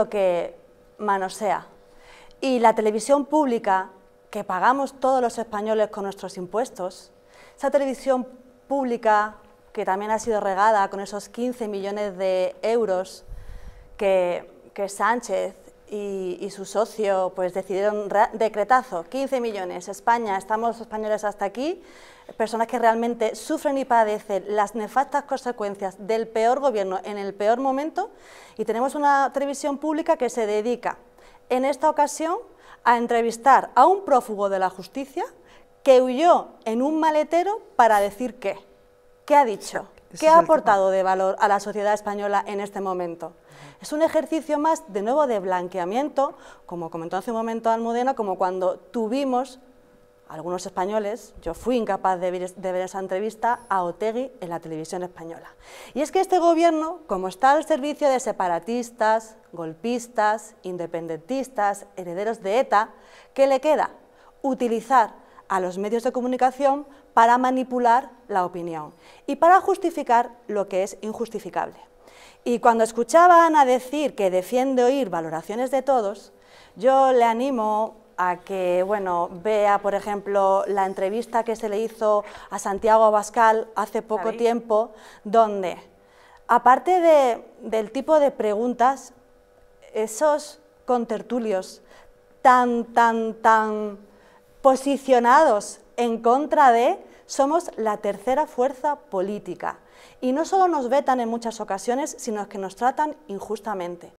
lo que sea. Y la televisión pública, que pagamos todos los españoles con nuestros impuestos, esa televisión pública que también ha sido regada con esos 15 millones de euros que, que Sánchez y, su socio pues decidieron decretazo, 15 millones, España, estamos los españoles hasta aquí, personas que realmente sufren y padecen las nefastas consecuencias del peor gobierno en el peor momento y tenemos una televisión pública que se dedica en esta ocasión a entrevistar a un prófugo de la justicia que huyó en un maletero para decir qué. ¿Qué ha dicho? ¿Qué ha aportado de valor a la sociedad española en este momento? Es un ejercicio más, de nuevo, de blanqueamiento, como comentó hace un momento Almudena, como cuando tuvimos algunos españoles, yo fui incapaz de ver, de ver, esa entrevista a Otegui en la televisión española. Y es que este gobierno, como está al servicio de separatistas, golpistas, independentistas, herederos de ETA, ¿qué le queda? Utilizar a los medios de comunicación para manipular la opinión y para justificar lo que es injustificable. Y cuando escuchaba a Ana decir que defiende oír valoraciones de todos, yo le animo a que bueno, vea, por ejemplo, la entrevista que se le hizo a Santiago Abascal hace poco tiempo, donde, aparte del tipo de preguntas, esos contertulios tan, tan, tan posicionados en contra de, somos la tercera fuerza política. Y no solo nos vetan en muchas ocasiones, sino que nos tratan injustamente.